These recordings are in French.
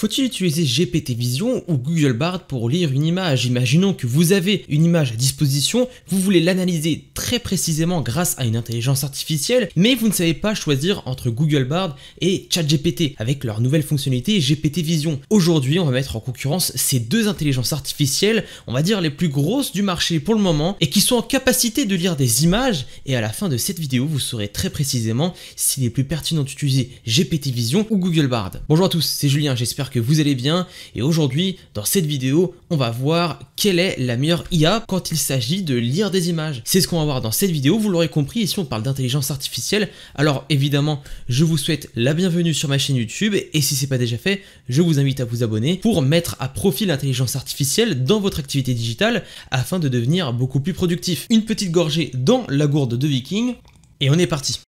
Faut-il utiliser GPT Vision ou Google Bard pour lire une image Imaginons que vous avez une image à disposition, vous voulez l'analyser très précisément grâce à une intelligence artificielle, mais vous ne savez pas choisir entre Google Bard et ChatGPT avec leur nouvelle fonctionnalité GPT Vision. Aujourd'hui, on va mettre en concurrence ces deux intelligences artificielles, on va dire les plus grosses du marché pour le moment, et qui sont en capacité de lire des images, et à la fin de cette vidéo, vous saurez très précisément s'il est plus pertinent d'utiliser GPT Vision ou Google Bard. Bonjour à tous, c'est Julien, j'espère que vous allez bien et aujourd'hui dans cette vidéo on va voir quelle est la meilleure IA quand il s'agit de lire des images. C'est ce qu'on va voir dans cette vidéo, vous l'aurez compris, ici on parle d'intelligence artificielle, alors évidemment je vous souhaite la bienvenue sur ma chaîne YouTube et si c'est pas déjà fait, je vous invite à vous abonner pour mettre à profit l'intelligence artificielle dans votre activité digitale afin de devenir beaucoup plus productif. Une petite gorgée dans la gourde de Viking et on est parti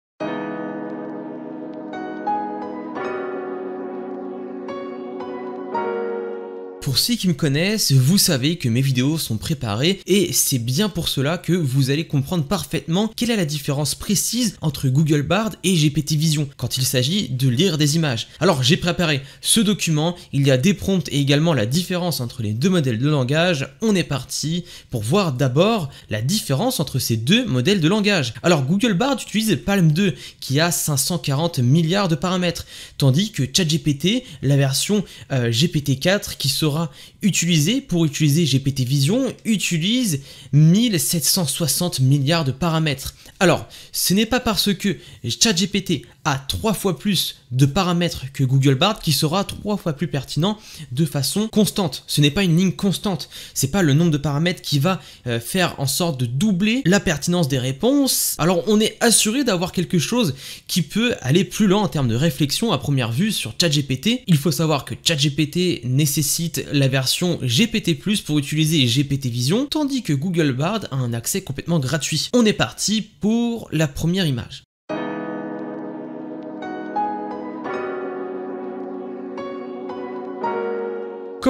Pour ceux qui me connaissent, vous savez que mes vidéos sont préparées et c'est bien pour cela que vous allez comprendre parfaitement quelle est la différence précise entre Google Bard et GPT Vision quand il s'agit de lire des images. Alors j'ai préparé ce document, il y a des prompts et également la différence entre les deux modèles de langage. On est parti pour voir d'abord la différence entre ces deux modèles de langage. Alors Google Bard utilise Palm 2 qui a 540 milliards de paramètres, tandis que ChatGPT, la version euh, GPT-4 qui sera utilisé. Pour utiliser GPT Vision, utilise 1760 milliards de paramètres. Alors, ce n'est pas parce que ChatGPT a trois fois plus de paramètres que Google Bard qui sera trois fois plus pertinent de façon constante. Ce n'est pas une ligne constante, c'est pas le nombre de paramètres qui va euh, faire en sorte de doubler la pertinence des réponses. Alors, on est assuré d'avoir quelque chose qui peut aller plus lent en termes de réflexion à première vue sur ChatGPT. Il faut savoir que ChatGPT nécessite la version GPT+, plus pour utiliser GPT Vision, tandis que Google Bard a un accès complètement gratuit. On est parti pour la première image.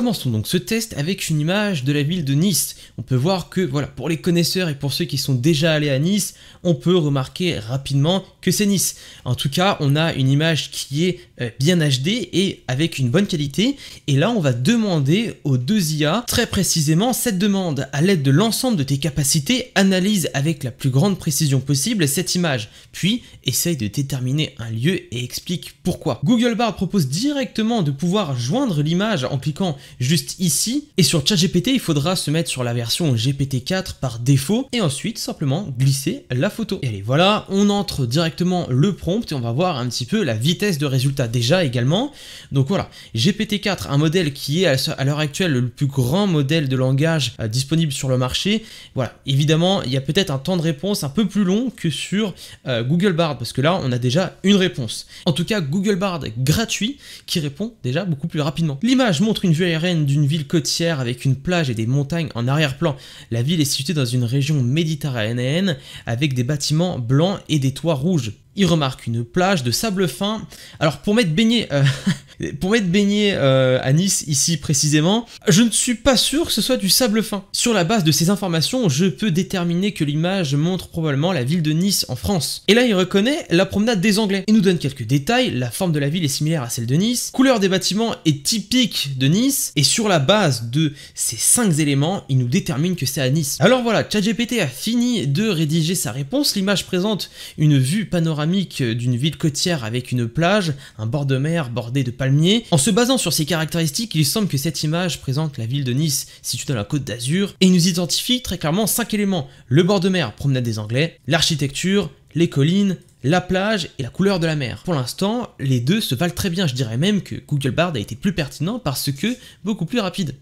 Commençons donc ce test avec une image de la ville de Nice. On peut voir que, voilà, pour les connaisseurs et pour ceux qui sont déjà allés à Nice, on peut remarquer rapidement que c'est Nice. En tout cas, on a une image qui est euh, bien HD et avec une bonne qualité. Et là, on va demander aux deux IA très précisément cette demande. À l'aide de l'ensemble de tes capacités, analyse avec la plus grande précision possible cette image. Puis, essaye de déterminer un lieu et explique pourquoi. Google Bar propose directement de pouvoir joindre l'image en cliquant juste ici. Et sur ChatGPT, il faudra se mettre sur la version GPT-4 par défaut et ensuite simplement glisser la photo. Et allez, voilà, on entre directement le prompt et on va voir un petit peu la vitesse de résultat déjà également. Donc voilà, GPT-4, un modèle qui est à l'heure actuelle le plus grand modèle de langage euh, disponible sur le marché. Voilà, évidemment, il y a peut-être un temps de réponse un peu plus long que sur euh, Google Bard parce que là, on a déjà une réponse. En tout cas, Google Bard gratuit qui répond déjà beaucoup plus rapidement. L'image montre une vue d'une ville côtière avec une plage et des montagnes en arrière-plan. La ville est située dans une région méditerranéenne avec des bâtiments blancs et des toits rouges il remarque une plage de sable fin. Alors pour m'être baigné, euh, pour euh, à Nice ici précisément, je ne suis pas sûr que ce soit du sable fin. Sur la base de ces informations, je peux déterminer que l'image montre probablement la ville de Nice en France. Et là, il reconnaît la promenade des Anglais. Il nous donne quelques détails. La forme de la ville est similaire à celle de Nice. Couleur des bâtiments est typique de Nice. Et sur la base de ces cinq éléments, il nous détermine que c'est à Nice. Alors voilà, ChatGPT a fini de rédiger sa réponse. L'image présente une vue panoramique d'une ville côtière avec une plage, un bord de mer bordé de palmiers. En se basant sur ces caractéristiques, il semble que cette image présente la ville de Nice, située dans la côte d'Azur, et nous identifie très clairement cinq éléments. Le bord de mer, promenade des Anglais, l'architecture, les collines, la plage et la couleur de la mer. Pour l'instant, les deux se valent très bien, je dirais même que Google Bard a été plus pertinent parce que beaucoup plus rapide.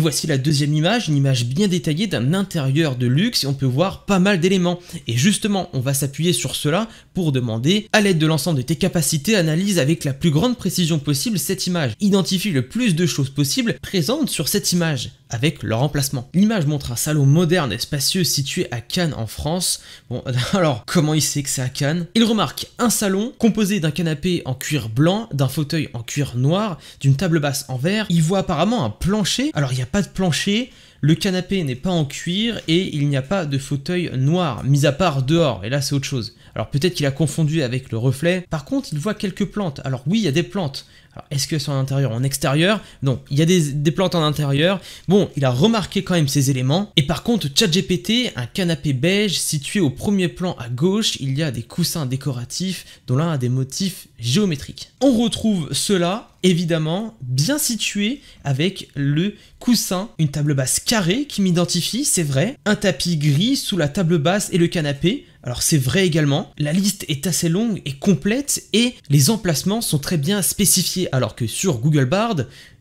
voici la deuxième image, une image bien détaillée d'un intérieur de luxe et on peut voir pas mal d'éléments. Et justement, on va s'appuyer sur cela pour demander, à l'aide de l'ensemble de tes capacités, analyse avec la plus grande précision possible cette image. Identifie le plus de choses possibles présentes sur cette image avec leur emplacement. L'image montre un salon moderne et spacieux situé à Cannes en France. Bon, alors comment il sait que c'est à Cannes Il remarque un salon composé d'un canapé en cuir blanc, d'un fauteuil en cuir noir, d'une table basse en verre. Il voit apparemment un plancher. Alors il y a pas de plancher, le canapé n'est pas en cuir et il n'y a pas de fauteuil noir, mis à part dehors, et là c'est autre chose. Alors peut-être qu'il a confondu avec le reflet. Par contre, il voit quelques plantes. Alors oui, il y a des plantes. Alors est-ce que c'est en intérieur ou en extérieur Non, il y a des, plantes en intérieur. Bon, il a remarqué quand même ces éléments. Et par contre, ChatGPT, un canapé beige situé au premier plan à gauche, il y a des coussins décoratifs dont l'un a des motifs géométriques. On retrouve cela, évidemment, bien situé avec le coussin, une table basse carré qui m'identifie, c'est vrai. Un tapis gris sous la table basse et le canapé. Alors c'est vrai également, la liste est assez longue et complète et les emplacements sont très bien spécifiés alors que sur Google Bard,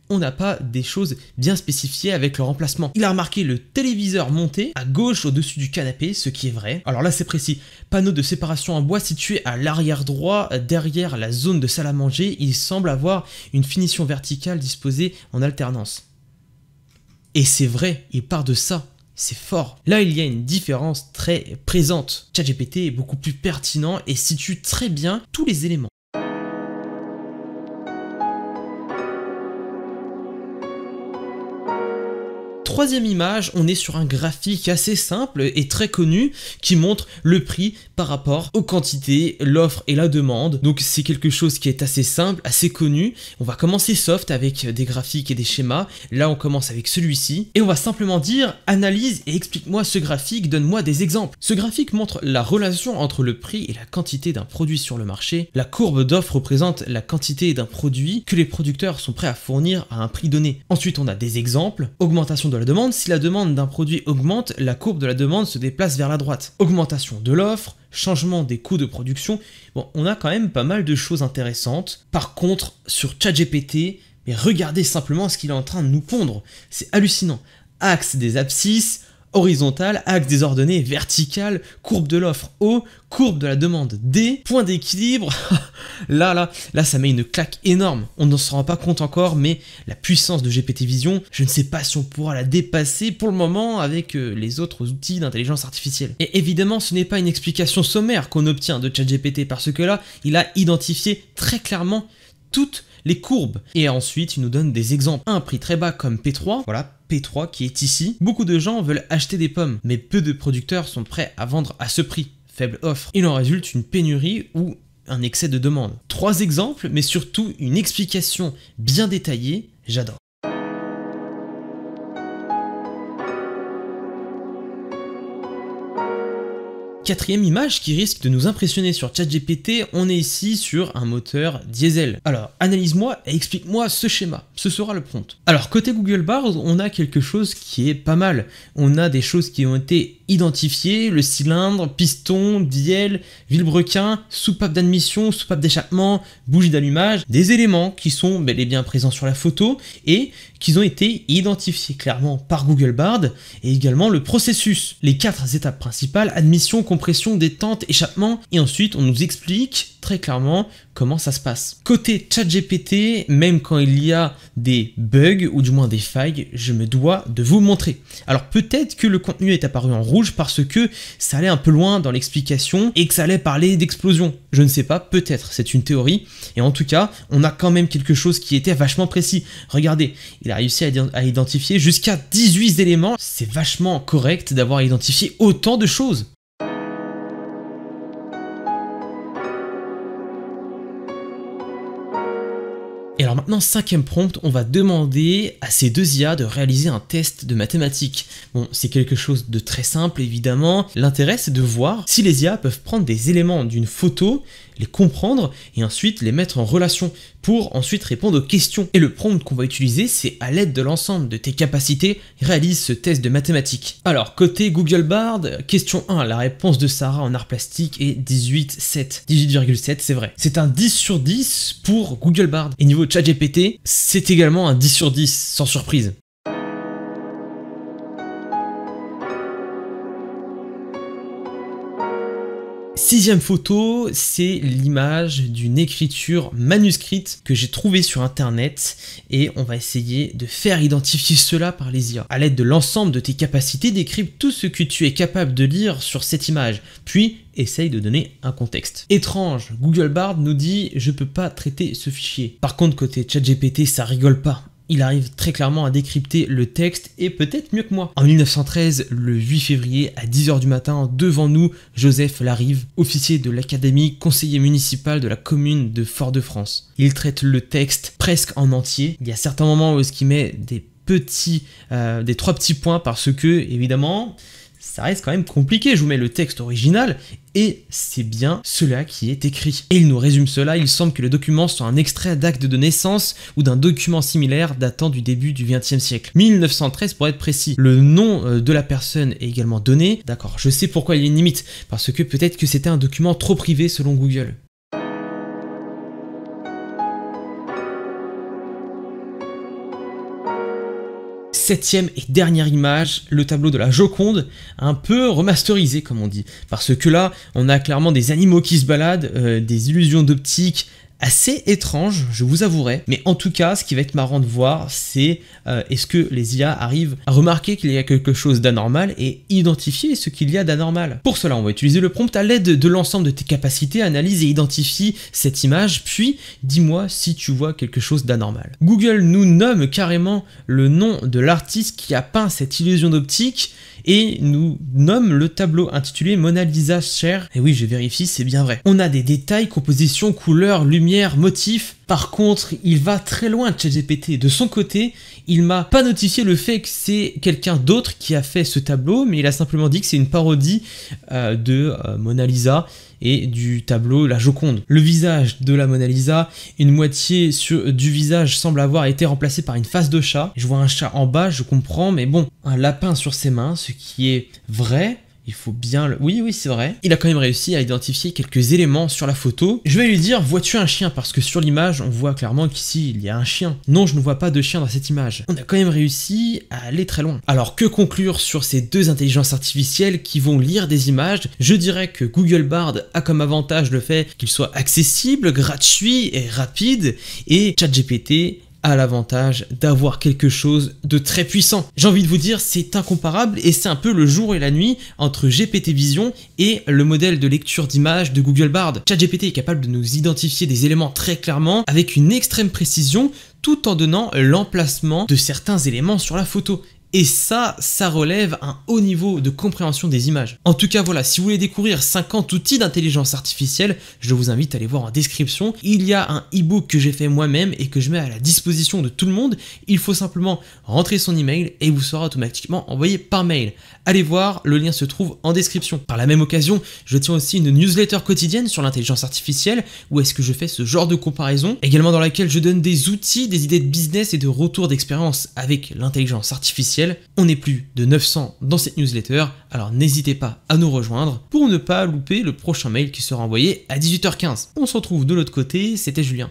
on n'a pas des choses bien spécifiées avec leur emplacement. Il a remarqué le téléviseur monté à gauche au-dessus du canapé, ce qui est vrai. Alors là c'est précis, panneau de séparation en bois situé à l'arrière droit, derrière la zone de salle à manger, il semble avoir une finition verticale disposée en alternance. Et c'est vrai, il part de ça. C'est fort. Là, il y a une différence très présente. ChatGPT est beaucoup plus pertinent et situe très bien tous les éléments. troisième image, on est sur un graphique assez simple et très connu qui montre le prix par rapport aux quantités, l'offre et la demande. Donc c'est quelque chose qui est assez simple, assez connu. On va commencer soft avec des graphiques et des schémas. Là, on commence avec celui-ci. Et on va simplement dire, analyse et explique-moi ce graphique, donne-moi des exemples. Ce graphique montre la relation entre le prix et la quantité d'un produit sur le marché. La courbe d'offre représente la quantité d'un produit que les producteurs sont prêts à fournir à un prix donné. Ensuite, on a des exemples, augmentation de demande, si la demande d'un produit augmente, la courbe de la demande se déplace vers la droite. Augmentation de l'offre, changement des coûts de production, bon, on a quand même pas mal de choses intéressantes. Par contre, sur ChatGPT, mais regardez simplement ce qu'il est en train de nous pondre, c'est hallucinant. Axe des abscisses, horizontale, axe désordonné, verticale courbe de l'offre O, courbe de la demande D, point d'équilibre. là, là, là, ça met une claque énorme. On ne se rend pas compte encore, mais la puissance de GPT Vision, je ne sais pas si on pourra la dépasser pour le moment avec euh, les autres outils d'intelligence artificielle. Et évidemment, ce n'est pas une explication sommaire qu'on obtient de ChatGPT parce que là, il a identifié très clairement toutes les courbes. Et ensuite, il nous donne des exemples. Un prix très bas comme P3, voilà, P3 qui est ici. Beaucoup de gens veulent acheter des pommes, mais peu de producteurs sont prêts à vendre à ce prix. Faible offre. Il en résulte une pénurie ou un excès de demande. Trois exemples, mais surtout une explication bien détaillée, j'adore. quatrième image qui risque de nous impressionner sur ChatGPT, on est ici sur un moteur diesel. Alors, analyse-moi et explique-moi ce schéma. Ce sera le prompt. Alors, côté Google Bars, on a quelque chose qui est pas mal. On a des choses qui ont été identifiées, le cylindre, piston, diel, vilebrequin, soupape d'admission, soupape d'échappement, bougie d'allumage, des éléments qui sont bel et bien présents sur la photo et qu'ils ont été identifiés clairement par Google Bard et également le processus. Les quatre étapes principales, admission, compression, détente, échappement, et ensuite on nous explique très clairement comment ça se passe. Côté ChatGPT, même quand il y a des bugs ou du moins des failles, je me dois de vous montrer. Alors peut-être que le contenu est apparu en rouge parce que ça allait un peu loin dans l'explication et que ça allait parler d'explosion. Je ne sais pas, peut-être, c'est une théorie. Et en tout cas, on a quand même quelque chose qui était vachement précis. Regardez, il a réussi à identifier jusqu'à 18 éléments. C'est vachement correct d'avoir identifié autant de choses. Maintenant, cinquième prompt, on va demander à ces deux IA de réaliser un test de mathématiques. Bon, c'est quelque chose de très simple évidemment. L'intérêt, c'est de voir si les IA peuvent prendre des éléments d'une photo, les comprendre et ensuite les mettre en relation pour ensuite répondre aux questions. Et le prompt qu'on va utiliser, c'est à l'aide de l'ensemble de tes capacités, réalise ce test de mathématiques. Alors, côté Google Bard, question 1, la réponse de Sarah en art plastique est 18,7. 18,7, c'est vrai. C'est un 10 sur 10 pour Google Bard. Et niveau ChatGPT, c'est également un 10 sur 10, sans surprise. Sixième photo, c'est l'image d'une écriture manuscrite que j'ai trouvée sur internet et on va essayer de faire identifier cela par les IA. À l'aide de l'ensemble de tes capacités, décrypte tout ce que tu es capable de lire sur cette image, puis essaye de donner un contexte. Étrange, Google Bard nous dit je peux pas traiter ce fichier. Par contre côté chat GPT, ça rigole pas il arrive très clairement à décrypter le texte et peut-être mieux que moi. En 1913, le 8 février à 10h du matin, devant nous, Joseph Larive, officier de l'académie, conseiller municipal de la commune de Fort-de-France. Il traite le texte presque en entier. Il y a certains moments où ce qui met des petits, euh, des trois petits points parce que, évidemment, ça reste quand même compliqué. Je vous mets le texte original et c'est bien cela qui est écrit. Et il nous résume cela, il semble que le document soit un extrait d'acte de naissance ou d'un document similaire datant du début du XXe siècle. 1913 pour être précis. Le nom euh, de la personne est également donné. D'accord, je sais pourquoi il y a une limite, parce que peut-être que c'était un document trop privé selon Google. septième et dernière image, le tableau de la Joconde, un peu remasterisé comme on dit, parce que là on a clairement des animaux qui se baladent, euh, des illusions d'optique, assez étrange, je vous avouerai. Mais en tout cas, ce qui va être marrant de voir, c'est euh, est-ce que les IA arrivent à remarquer qu'il y a quelque chose d'anormal et identifier ce qu'il y a d'anormal. Pour cela, on va utiliser le prompt à l'aide de l'ensemble de tes capacités, analyse et identifie cette image, puis dis-moi si tu vois quelque chose d'anormal. Google nous nomme carrément le nom de l'artiste qui a peint cette illusion d'optique et nous nomme le tableau intitulé Mona Lisa Cher. Et oui, je vérifie, c'est bien vrai. On a des détails, composition, couleurs, lumière, motifs. Par contre, il va très loin de ChatGPT. De son côté, il m'a pas notifié le fait que c'est quelqu'un d'autre qui a fait ce tableau, mais il a simplement dit que c'est une parodie euh, de euh, Mona Lisa et du tableau La Joconde. Le visage de la Mona Lisa, une moitié du visage semble avoir été remplacé par une face de chat. Je vois un chat en bas, je comprends, mais bon, un lapin sur ses mains, ce qui est vrai, il faut bien le... Oui, oui, c'est vrai. Il a quand même réussi à identifier quelques éléments sur la photo. Je vais lui dire, vois-tu un chien Parce que sur l'image, on voit clairement qu'ici, il y a un chien. Non, je ne vois pas de chien dans cette image. On a quand même réussi à aller très loin. Alors, que conclure sur ces deux intelligences artificielles qui vont lire des images Je dirais que Google Bard a comme avantage le fait qu'il soit accessible, gratuit et rapide, et ChatGPT a l'avantage d'avoir quelque chose de très puissant. J'ai envie de vous dire, c'est incomparable et c'est un peu le jour et la nuit entre GPT Vision et le modèle de lecture d'image de Google Bard. ChatGPT est capable de nous identifier des éléments très clairement avec une extrême précision tout en donnant l'emplacement de certains éléments sur la photo. Et ça, ça relève un haut niveau de compréhension des images. En tout cas, voilà, si vous voulez découvrir 50 outils d'intelligence artificielle, je vous invite à aller voir en description. Il y a un e-book que j'ai fait moi-même et que je mets à la disposition de tout le monde. Il faut simplement rentrer son email et il vous sera automatiquement envoyé par mail. Allez voir, le lien se trouve en description. Par la même occasion, je tiens aussi une newsletter quotidienne sur l'intelligence artificielle où est-ce que je fais ce genre de comparaison, également dans laquelle je donne des outils, des idées de business et de retour d'expérience avec l'intelligence artificielle on est plus de 900 dans cette newsletter, alors n'hésitez pas à nous rejoindre pour ne pas louper le prochain mail qui sera envoyé à 18h15. On se retrouve de l'autre côté, c'était Julien.